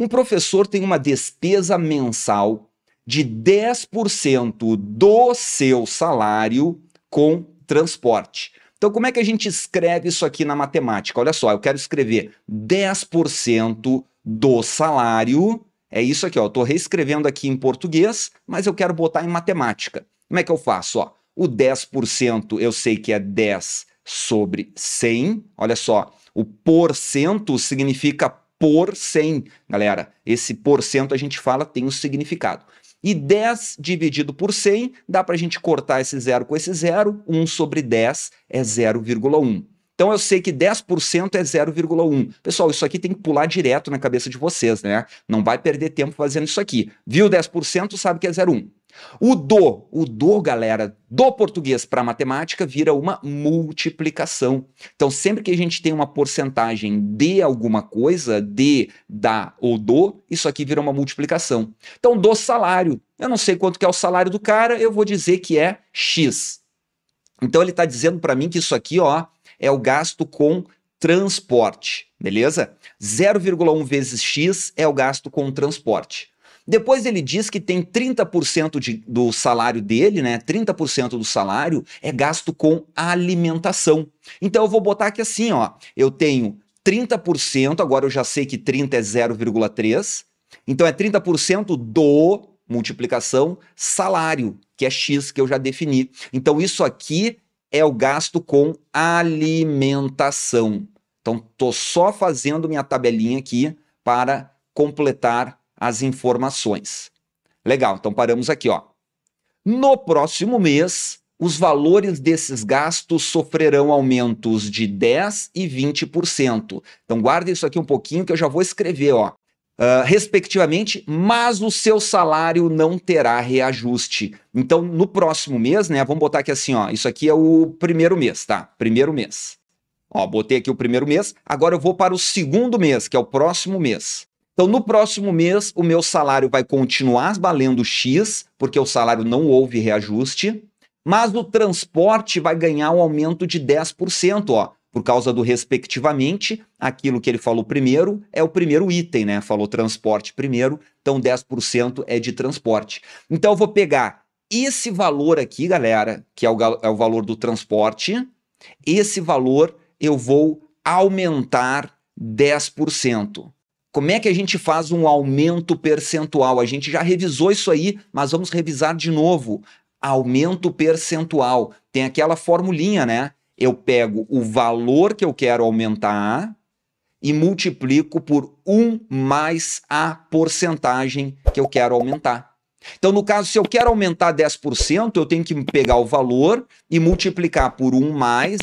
Um professor tem uma despesa mensal de 10% do seu salário com transporte. Então, como é que a gente escreve isso aqui na matemática? Olha só, eu quero escrever 10% do salário. É isso aqui, ó. Eu estou reescrevendo aqui em português, mas eu quero botar em matemática. Como é que eu faço? Ó, o 10% eu sei que é 10 sobre 100. Olha só, o porcento significa por 100. Galera, esse porcento a gente fala tem um significado. E 10 dividido por 100, dá para a gente cortar esse zero com esse zero. 1 sobre 10 é 0,1. Então eu sei que 10% é 0,1. Pessoal, isso aqui tem que pular direto na cabeça de vocês, né? Não vai perder tempo fazendo isso aqui. Viu 10%, sabe que é 0,1. O do, o do, galera, do português para matemática vira uma multiplicação. Então, sempre que a gente tem uma porcentagem de alguma coisa, de, da ou do, isso aqui vira uma multiplicação. Então, do salário, eu não sei quanto que é o salário do cara, eu vou dizer que é X. Então, ele está dizendo para mim que isso aqui, ó, é o gasto com transporte, beleza? 0,1 vezes X é o gasto com transporte. Depois ele diz que tem 30% de, do salário dele, né? 30% do salário é gasto com alimentação. Então eu vou botar aqui assim, ó. Eu tenho 30%, agora eu já sei que 30 é 0,3. Então é 30% do multiplicação salário, que é x que eu já defini. Então isso aqui é o gasto com alimentação. Então, estou só fazendo minha tabelinha aqui para completar as informações. Legal, então paramos aqui. Ó. No próximo mês, os valores desses gastos sofrerão aumentos de 10% e 20%. Então, guarda isso aqui um pouquinho que eu já vou escrever. Ó uh, respectivamente, mas o seu salário não terá reajuste. Então, no próximo mês, né? Vamos botar aqui assim, ó. Isso aqui é o primeiro mês, tá? Primeiro mês. Ó, botei aqui o primeiro mês. Agora eu vou para o segundo mês, que é o próximo mês. Então, no próximo mês, o meu salário vai continuar valendo X, porque o salário não houve reajuste, mas o transporte vai ganhar um aumento de 10%, ó por causa do respectivamente, aquilo que ele falou primeiro é o primeiro item, né? Falou transporte primeiro, então 10% é de transporte. Então eu vou pegar esse valor aqui, galera, que é o, é o valor do transporte, esse valor eu vou aumentar 10%. Como é que a gente faz um aumento percentual? A gente já revisou isso aí, mas vamos revisar de novo. Aumento percentual. Tem aquela formulinha, né? eu pego o valor que eu quero aumentar e multiplico por 1 mais a porcentagem que eu quero aumentar. Então, no caso, se eu quero aumentar 10%, eu tenho que pegar o valor e multiplicar por 1 mais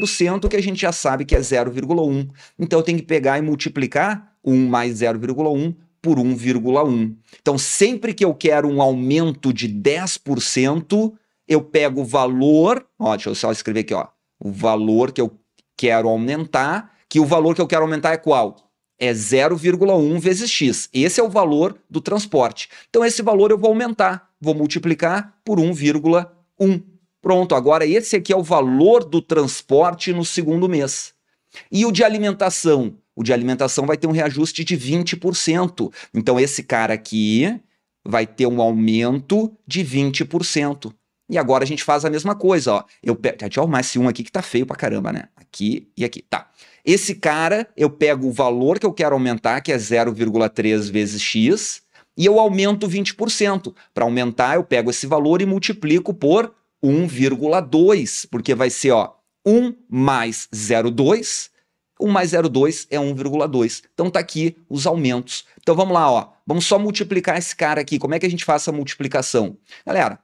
10%, que a gente já sabe que é 0,1. Então, eu tenho que pegar e multiplicar 1 mais 0,1 por 1,1. Então, sempre que eu quero um aumento de 10%, eu pego o valor, ó, deixa eu só escrever aqui, ó, o valor que eu quero aumentar, que o valor que eu quero aumentar é qual? É 0,1 vezes x. Esse é o valor do transporte. Então, esse valor eu vou aumentar, vou multiplicar por 1,1. Pronto, agora esse aqui é o valor do transporte no segundo mês. E o de alimentação? O de alimentação vai ter um reajuste de 20%. Então, esse cara aqui vai ter um aumento de 20%. E agora a gente faz a mesma coisa, ó. Eu pego, deixa eu arrumar esse um aqui que tá feio pra caramba, né? Aqui e aqui, tá. Esse cara, eu pego o valor que eu quero aumentar, que é 0,3 vezes x, e eu aumento 20%. Para aumentar, eu pego esse valor e multiplico por 1,2, porque vai ser, ó, 1 mais 0,2, 1 mais 0,2 é 1,2. Então tá aqui os aumentos. Então vamos lá, ó. Vamos só multiplicar esse cara aqui. Como é que a gente faz essa multiplicação? Galera,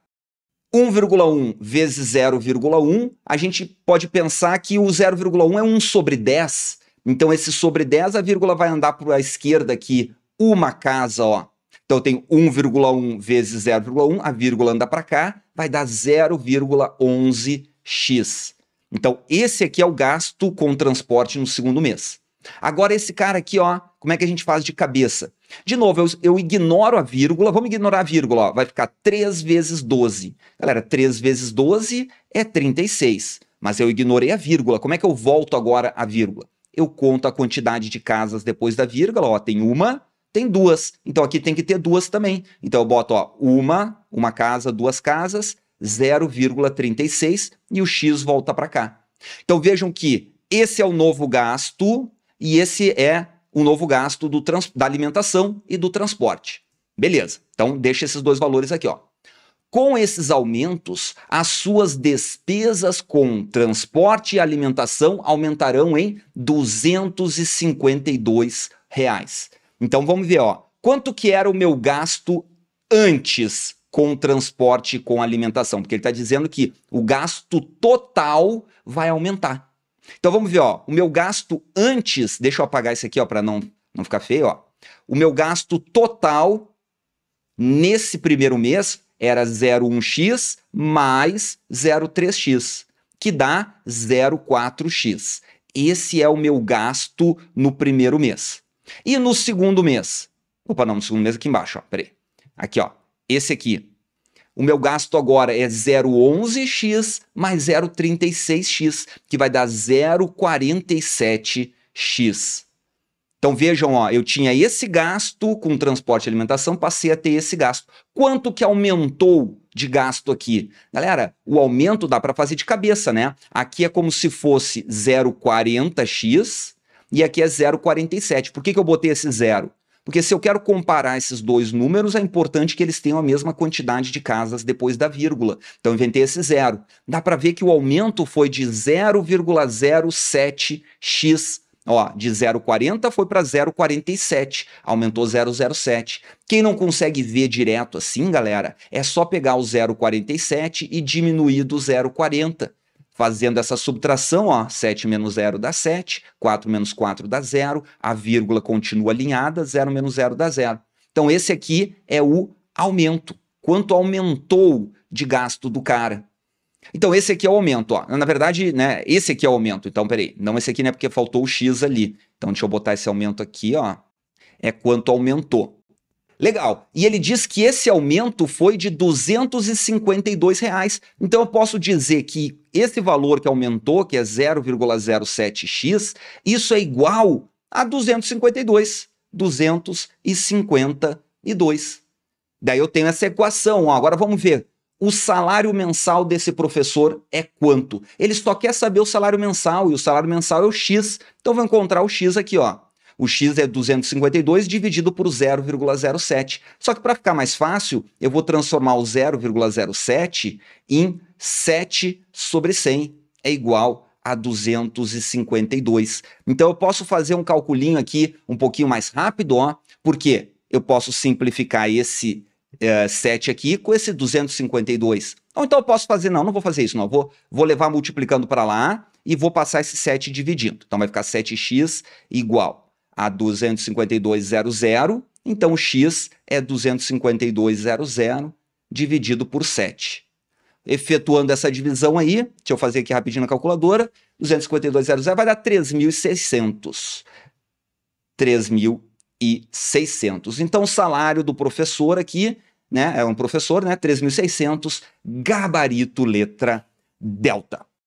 1,1 vezes 0,1, a gente pode pensar que o 0,1 é 1 sobre 10. Então, esse sobre 10, a vírgula vai andar para a esquerda aqui, uma casa, ó. Então, eu tenho 1,1 vezes 0,1, a vírgula anda para cá, vai dar 0,11x. Então, esse aqui é o gasto com transporte no segundo mês. Agora, esse cara aqui, ó, como é que a gente faz de cabeça? De novo, eu, eu, ignoro a vírgula, vamos ignorar a vírgula, ó, vai ficar 3 vezes 12. Galera, 3 vezes 12 é 36, mas eu ignorei a vírgula. Como é que eu volto agora à vírgula? Eu conto a quantidade de casas depois da vírgula, ó, tem uma, tem duas. Então aqui tem que ter duas também. Então eu boto ó, uma, uma casa, duas casas, 0,36 e o x volta para cá. Então vejam que esse é o novo gasto e esse é um novo gasto do da alimentação e do transporte. Beleza. Então deixa esses dois valores aqui, ó. Com esses aumentos, as suas despesas com transporte e alimentação aumentarão em 252 reais. Então vamos ver, ó, quanto que era o meu gasto antes com transporte e com alimentação, porque ele está dizendo que o gasto total vai aumentar. Então vamos ver, ó, o meu gasto antes, deixa eu apagar isso aqui, ó, para não não ficar feio, ó. O meu gasto total nesse primeiro mês era 01x mais 03x, que dá 04x. Esse é o meu gasto no primeiro mês. E no segundo mês? Opa, não, no segundo mês aqui embaixo, ó, peraí. Aqui, ó, esse aqui o meu gasto agora é 0,11x mais 0,36x, que vai dar 0,47x. Então vejam, ó, eu tinha esse gasto com transporte e alimentação, passei a ter esse gasto. Quanto que aumentou de gasto aqui? Galera, o aumento dá para fazer de cabeça, né? Aqui é como se fosse 0,40x e aqui é 0,47. Por que, que eu botei esse zero? Porque se eu quero comparar esses dois números, é importante que eles tenham a mesma quantidade de casas depois da vírgula. Então, inventei esse zero. Dá para ver que o aumento foi de 0,07x. Ó, de 0,40 foi para 0,47, aumentou 0,07. Quem não consegue ver direto assim, galera, é só pegar o 0,47 e diminuir do 0,40 fazendo essa subtração, ó, 7 menos 0 dá 7, 4 menos 4 dá 0, a vírgula continua alinhada, 0 menos 0 dá 0. Então esse aqui é o aumento, quanto aumentou de gasto do cara. Então esse aqui é o aumento, ó. na verdade, né, esse aqui é o aumento, então peraí, não esse aqui, né, porque faltou o x ali. Então deixa eu botar esse aumento aqui, ó, é quanto aumentou. Legal. E ele diz que esse aumento foi de 252 reais. Então eu posso dizer que esse valor que aumentou, que é 0,07x, isso é igual a 252. 252. Daí eu tenho essa equação. Ó, agora vamos ver. O salário mensal desse professor é quanto? Ele só quer saber o salário mensal e o salário mensal é o X. Então vou encontrar o X aqui, ó. O x é 252 dividido por 0,07. Só que para ficar mais fácil, eu vou transformar o 0,07 em 7 sobre 100 é igual a 252. Então eu posso fazer um calculinho aqui um pouquinho mais rápido, ó, porque eu posso simplificar esse é, eh, 7 aqui com esse 252. Ou então eu posso fazer, não, não vou fazer isso, não. Vou, vou levar multiplicando para lá e vou passar esse 7 dividindo. Então vai ficar 7x igual a 252,00, então x é 252,00 dividido por 7. Efetuando essa divisão aí, deixa eu fazer aqui rapidinho na calculadora, 252,00 vai dar 3.600. 3.600. Então, o salário do professor aqui, né, é um professor, né, 3.600, gabarito letra delta.